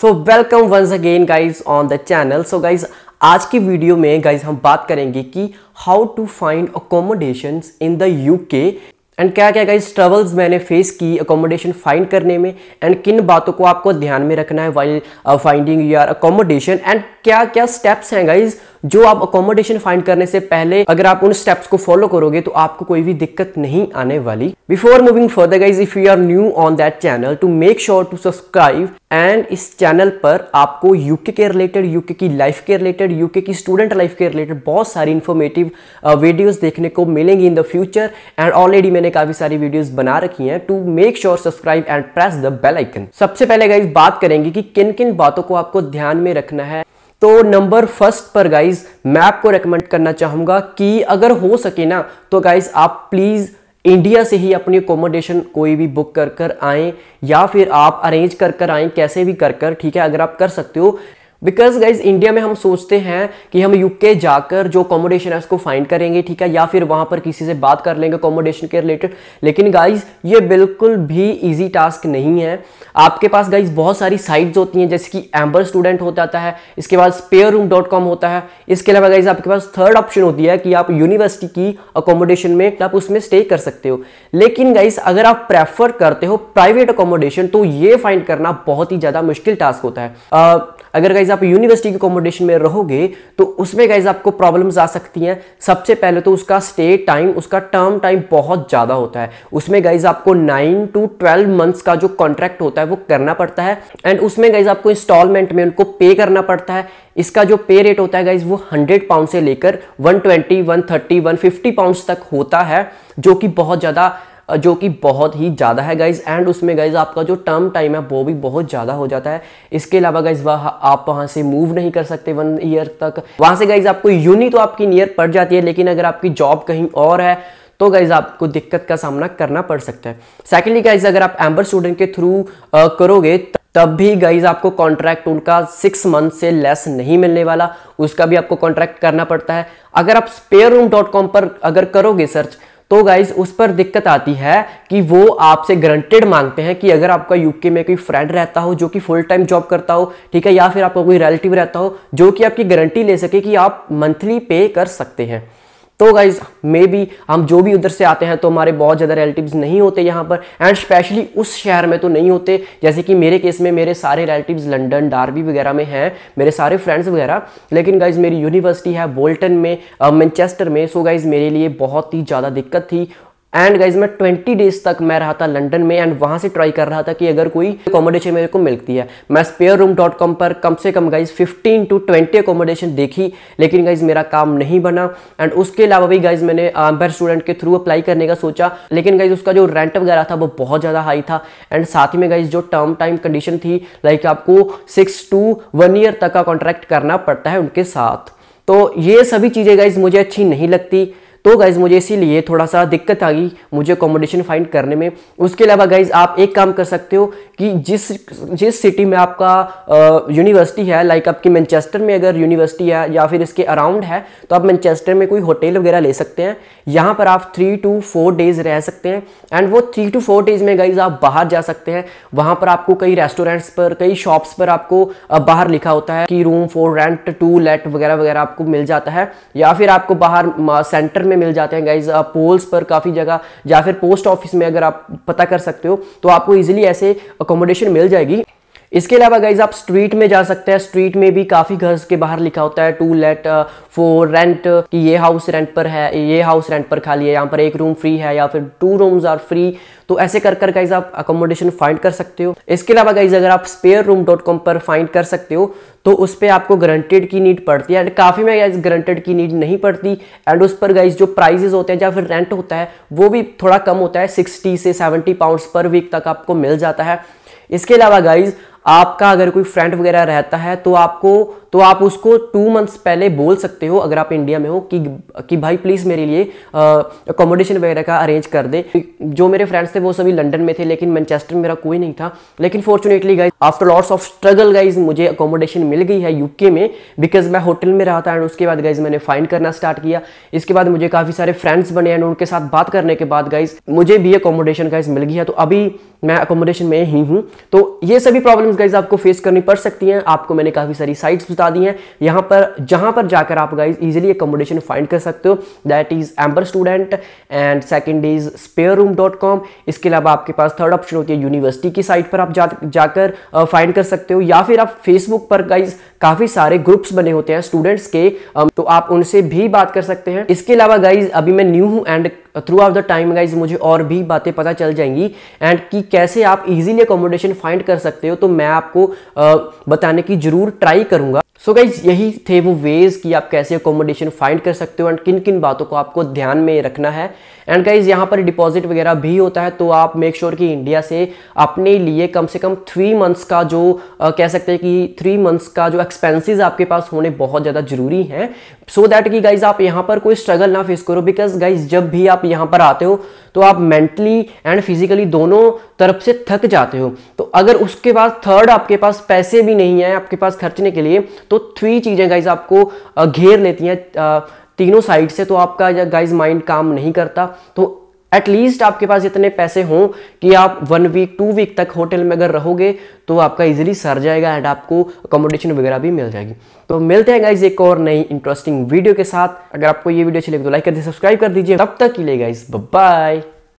so welcome once again guys on the channel so guys आज की video में guys हम बात करेंगे कि how to find accommodation in the UK and क्या क्या गाइज ट्रबल्स मैंने फेस की अकोमोडेशन फाइंड करने में एंड किन बातों को आपको ध्यान में रखना है while finding your accommodation and क्या क्या स्टेप्स हैं गाइज जो आप अकोमोडेशन फाइंड करने से पहले अगर आप उन स्टेप्स को फॉलो करोगे तो आपको कोई भी दिक्कत नहीं आने वाली before moving further guys if you are new on that channel to make sure to subscribe and इस चैनल पर आपको यूके के रिलेटेड यूके की लाइफ के रिलेटेड यूके की स्टूडेंट लाइफ के रिलेटेड बहुत सारी इन्फॉर्मेटिव वीडियोस uh, देखने को मिलेंगी in the future and already मैंने काफ़ी सारी वीडियोस बना रखी हैं to make sure subscribe and press the bell icon सबसे पहले गाइज बात करेंगे कि किन किन बातों को आपको ध्यान में रखना है तो नंबर फर्स्ट पर गाइज मैं आपको रेकमेंड करना चाहूँगा कि अगर हो सके ना तो गाइज आप प्लीज़ इंडिया से ही अपनी अकोमोडेशन कोई भी बुक कर कर आएँ या फिर आप अरेंज कर कर आएँ कैसे भी कर कर ठीक है अगर आप कर सकते हो बिकॉज गाइज इंडिया में हम सोचते हैं कि हम यूके जाकर जो अकोमोडेशन है उसको फाइंड करेंगे ठीक है या फिर वहां पर किसी से बात कर लेंगे अकोमोडेशन के रिलेटेड लेकिन गाइज ये बिल्कुल भी ईजी टास्क नहीं है आपके पास गाइज बहुत सारी साइट्स होती हैं जैसे कि एम्बर स्टूडेंट हो जाता है इसके बाद स्पेयर रूम डॉट कॉम होता है इसके अलावा गाइज आपके पास थर्ड ऑप्शन होती है कि आप यूनिवर्सिटी की अकोमोडेशन में आप उसमें स्टे कर सकते हो लेकिन गाइज अगर आप प्रेफर करते हो प्राइवेट अकोमोडेशन तो ये फाइंड करना बहुत ही ज़्यादा मुश्किल टास्क होता है अगर गाइज आप यूनिवर्सिटी के अकोमोडेशन में रहोगे तो उसमें गाइज आपको प्रॉब्लम्स आ सकती हैं सबसे पहले तो उसका स्टे टाइम उसका टर्म टाइम बहुत ज़्यादा होता है उसमें गाइज आपको नाइन टू ट्वेल्व मंथ्स का जो कॉन्ट्रैक्ट होता है वो करना पड़ता है एंड उसमें गाइज आपको इंस्टॉलमेंट में उनको पे करना पड़ता है इसका जो पे रेट होता है गाइज वो हंड्रेड पाउंड से लेकर one twenty one thirty one fifty pound तक होता है जो कि बहुत ज़्यादा जो कि बहुत ही ज़्यादा है गाइज़ एंड उसमें गाइज़ आपका जो टर्म टाइम है वो भी बहुत ज़्यादा हो जाता है इसके अलावा गाइज़ वह आप वहाँ से मूव नहीं कर सकते वन ईयर तक वहाँ से गाइज़ आपको यूनी तो आपकी नियर पड़ जाती है लेकिन अगर आपकी जॉब कहीं और है तो गाइज आपको दिक्कत का सामना करना पड़ सकता है सेकेंडली गाइज अगर आप एम्बर स्टूडेंट के थ्रू करोगे तब भी गाइज आपको कॉन्ट्रैक्ट उनका सिक्स मंथ से लेस नहीं मिलने वाला उसका भी आपको कॉन्ट्रैक्ट करना पड़ता है अगर आप स्पेयर रूम डॉट कॉम पर अगर करोगे सर्च तो गाइज उस पर दिक्कत आती है कि वो आपसे ग्रंटेड मांगते हैं कि अगर आपका यूके में कोई फ्रेंड रहता हो जो कि फुल टाइम जॉब करता हो ठीक है या फिर आपका कोई रिलेटिव रहता हो जो कि आपकी गारंटी ले सके कि आप मंथली पे कर सकते हैं तो गाइज मे बी हम जो भी उधर से आते हैं तो हमारे बहुत ज़्यादा रिलेटिव्स नहीं होते यहाँ पर एंड स्पेशली उस शहर में तो नहीं होते जैसे कि मेरे केस में मेरे सारे रिलेटिव्स लंदन डार्बी वगैरह में हैं मेरे सारे फ्रेंड्स वगैरह लेकिन गाइज मेरी यूनिवर्सिटी है बोल्टन में मैनचेस्टर में सो गाइज मेरे लिए बहुत ही ज़्यादा दिक्कत थी एंड गाइज मैं ट्वेंटी डेज तक मैं रहा था लंदन में एंड वहाँ से ट्राई कर रहा था कि अगर कोई अकोमोडेशन मेरे को मिलती है मैं स्पेयर रूम डॉट कॉम पर कम से कम guys fifteen to twenty accommodation देखी लेकिन गाइज मेरा काम नहीं बना एंड उसके अलावा भी गाइज मैंने अम्बर स्टूडेंट के थ्रू अप्लाई करने का सोचा लेकिन गाइज उसका जो रेंट वगैरह था वो बहुत ज़्यादा हाई था एंड साथ ही में गाइज जो टर्म टाइम कंडीशन थी लाइक आपको सिक्स टू वन ईयर तक का कॉन्ट्रैक्ट करना पड़ता है उनके साथ तो ये सभी चीज़ें गाइज मुझे अच्छी नहीं लगती तो गाइज़ मुझे इसीलिए थोड़ा सा दिक्कत आ गई मुझे अकोमोडेशन फाइंड करने में उसके अलावा गाइज़ आप एक काम कर सकते हो कि जिस जिस सिटी में आपका यूनिवर्सिटी है लाइक आपकी मैनचेस्टर में अगर यूनिवर्सिटी है या फिर इसके अराउंड है तो आप मैनचेस्टर में कोई होटल वगैरह ले सकते हैं यहाँ पर आप थ्री टू फोर डेज़ रह सकते हैं एंड वो थ्री टू फोर डेज़ में गाइज़ आप बाहर जा सकते हैं वहाँ पर आपको कई रेस्टोरेंट्स पर कई शॉप्स पर आपको बाहर लिखा होता है कि room for rent to let वगैरह वगैरह आपको मिल जाता है या फिर आपको बाहर सेंटर में मिल जाते हैं गाइज पोल्स पर काफ़ी जगह या फिर पोस्ट ऑफिस में अगर आप पता कर सकते हो तो आपको ईजिली ऐसे अकोमोडेशन मिल जाएगी इसके अलावा गाइज आप स्ट्रीट में जा सकते हैं स्ट्रीट में भी काफ़ी घर के बाहर लिखा होता है टू लेट फोर रेंट कि ये हाउस रेंट पर है ये हाउस रेंट पर खाली है यहाँ पर एक रूम फ्री है या फिर टू रूम्स आर फ्री तो ऐसे कर कर गाइज आप अकोमोडेशन फाइंड कर सकते हो इसके अलावा गाइज अगर आप स्पेयर रूम डॉट कॉम पर फाइंड कर सकते हो तो उस पर आपको ग्रंटेड की नीड पड़ती है एंड काफ़ी में गाइज ग्रंटेड की नीड नहीं पड़ती एंड उस पर गाइज जो प्राइजेज होते हैं या फिर रेंट होता है वो भी थोड़ा कम होता है सिक्सटी से सेवेंटी पाउंड्स पर वीक तक आपको मिल जाता है इसके अलावा गाइज आपका अगर कोई फ्रेंड वगैरह रहता है तो आपको तो आप उसको टू मंथ्स पहले बोल सकते हो अगर आप इंडिया में हो कि कि भाई प्लीज़ मेरे लिए अकोमोडेशन वगैरह का अरेंज कर दे जो मेरे फ्रेंड्स थे वो सभी लंडन में थे लेकिन मैनचेस्टर में मेरा कोई नहीं था लेकिन fortunately guys after lots of struggle guys मुझे अकोमोडेशन मिल गई है यूके में बिकॉज मैं होटल में रहा था एंड उसके बाद गाइज मैंने फाइंड करना स्टार्ट किया इसके बाद मुझे काफ़ी सारे फ्रेंड्स बने एंड उनके साथ बात करने के बाद गाइज मुझे भी अकोमोडेशन गाइज मिल गई है तो अभी मैं अकोमोडेशन में ही हूँ तो ये सभी प्रॉब्लम्स गाइज आपको फेस करनी पड़ सकती हैं आपको मैंने काफ़ी सारी साइट्स बता दी है यहाँ पर जहाँ पर जाकर आप गाइज इजिली अकोमोडेशन फाइंड कर सकते हो that is Amber student and second is spare room dot com इसके अलावा आपके पास थर्ड ऑप्शन होती है यूनिवर्सिटी की साइट पर आप जा जाकर फाइंड कर सकते हो या फिर आप फेसबुक पर गाइज काफ़ी सारे ग्रुप्स बने होते हैं स्टूडेंट्स के तो आप उनसे भी बात कर सकते हैं इसके अलावा गाइज अभी मैं न्यू हूँ and throughout the time guys मुझे और भी बातें पता चल जाएंगी एंड कि कैसे आप इजीली अकोमोडेशन फाइंड कर सकते हो तो मैं आपको बताने की जरूर ट्राई करूंगा सो so गाइज यही थे वो वेज कि आप कैसे अकोमोडेशन फाइंड कर सकते हो एंड किन किन बातों को आपको ध्यान में रखना है एंड गाइज यहाँ पर डिपॉजिट वगैरह भी होता है तो आप मेक श्योर sure कि इंडिया से अपने लिए कम से कम थ्री मंथ्स का जो आ, कह सकते हैं कि थ्री मंथ्स का जो एक्सपेंसिज आपके पास होने बहुत ज़्यादा जरूरी हैं सो दैट कि गाइज आप यहाँ पर कोई स्ट्रगल ना फेस करो बिकॉज गाइज जब भी आप यहाँ पर आते हो तो आप मेंटली एंड फिजिकली दोनों तरफ से थक जाते हो तो अगर उसके बाद थर्ड आपके पास पैसे भी नहीं है आपके पास खर्चने के लिए तो थ्री चीज़ें गाइज आपको घेर लेती हैं तीनों साइड से तो आपका गाइज माइंड काम नहीं करता तो एटलीस्ट आपके पास इतने पैसे हों कि आप वन वीक टू वीक तक होटल में अगर रहोगे तो आपका इजीली सर जाएगा एंड आपको अकोमोडेशन वगैरह भी मिल जाएगी तो मिलते हैं गाइज एक और नई इंटरेस्टिंग वीडियो के साथ अगर आपको ये वीडियो अच्छी लगे तो लाइक कर दीजिए सब्सक्राइब कर दीजिए तब तक ही ले गाइज बाय